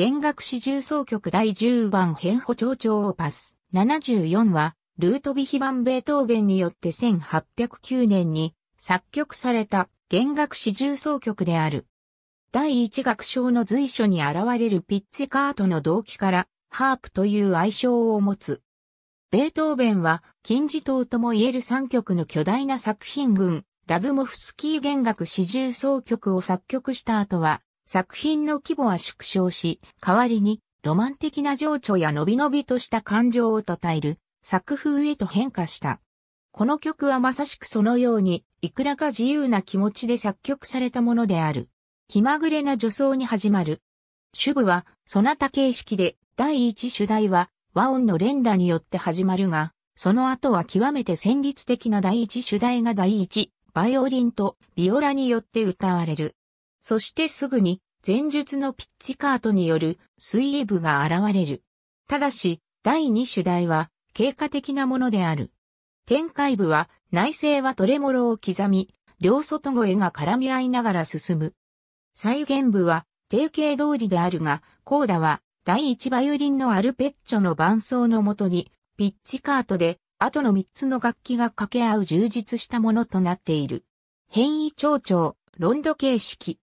弦楽四重奏曲第10番変歩長調オーパス74は、ルートビヒバン・ベートーベンによって1809年に作曲された弦楽四重奏曲である。第一楽章の随所に現れるピッツェカートの動機から、ハープという愛称を持つ。ベートーベンは、金字塔とも言える3曲の巨大な作品群、ラズモフスキー弦楽四重奏曲を作曲した後は、作品の規模は縮小し、代わりにロマン的な情緒や伸び伸びとした感情を称える作風へと変化した。この曲はまさしくそのように、いくらか自由な気持ちで作曲されたものである。気まぐれな女装に始まる。主部は、そなた形式で、第一主題は、和音の連打によって始まるが、その後は極めて旋律的な第一主題が第一、バイオリンとビオラによって歌われる。そしてすぐに前述のピッチカートによる水泳部が現れる。ただし、第二主題は経過的なものである。展開部は内政はトレモロを刻み、両外越が絡み合いながら進む。再現部は定型通りであるが、コーダは第一バイオリンのアルペッチョの伴奏のもとに、ピッチカートで後の三つの楽器が掛け合う充実したものとなっている。変異長調、ロンド形式、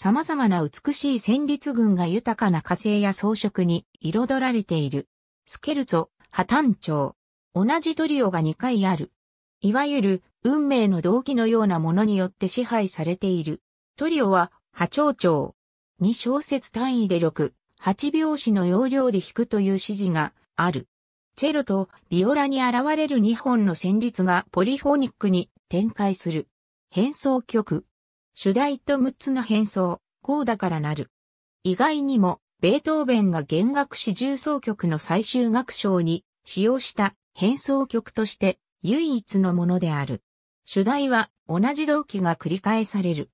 様々な美しい戦律群が豊かな火星や装飾に彩られている。スケルツォ、破綻長。同じトリオが2回ある。いわゆる、運命の動機のようなものによって支配されている。トリオは、破長長。2小節単位で6、8拍子の要領で弾くという指示がある。チェロとビオラに現れる2本の旋律がポリフォニックに展開する。変奏曲。主題と6つの変装、コーダからなる。意外にも、ベートーベンが弦楽四重奏曲の最終楽章に使用した変装曲として唯一のものである。主題は同じ動機が繰り返される。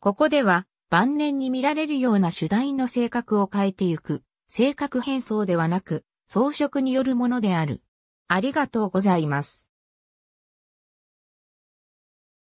ここでは晩年に見られるような主題の性格を変えてゆく、性格変装ではなく、装飾によるものである。ありがとうございます。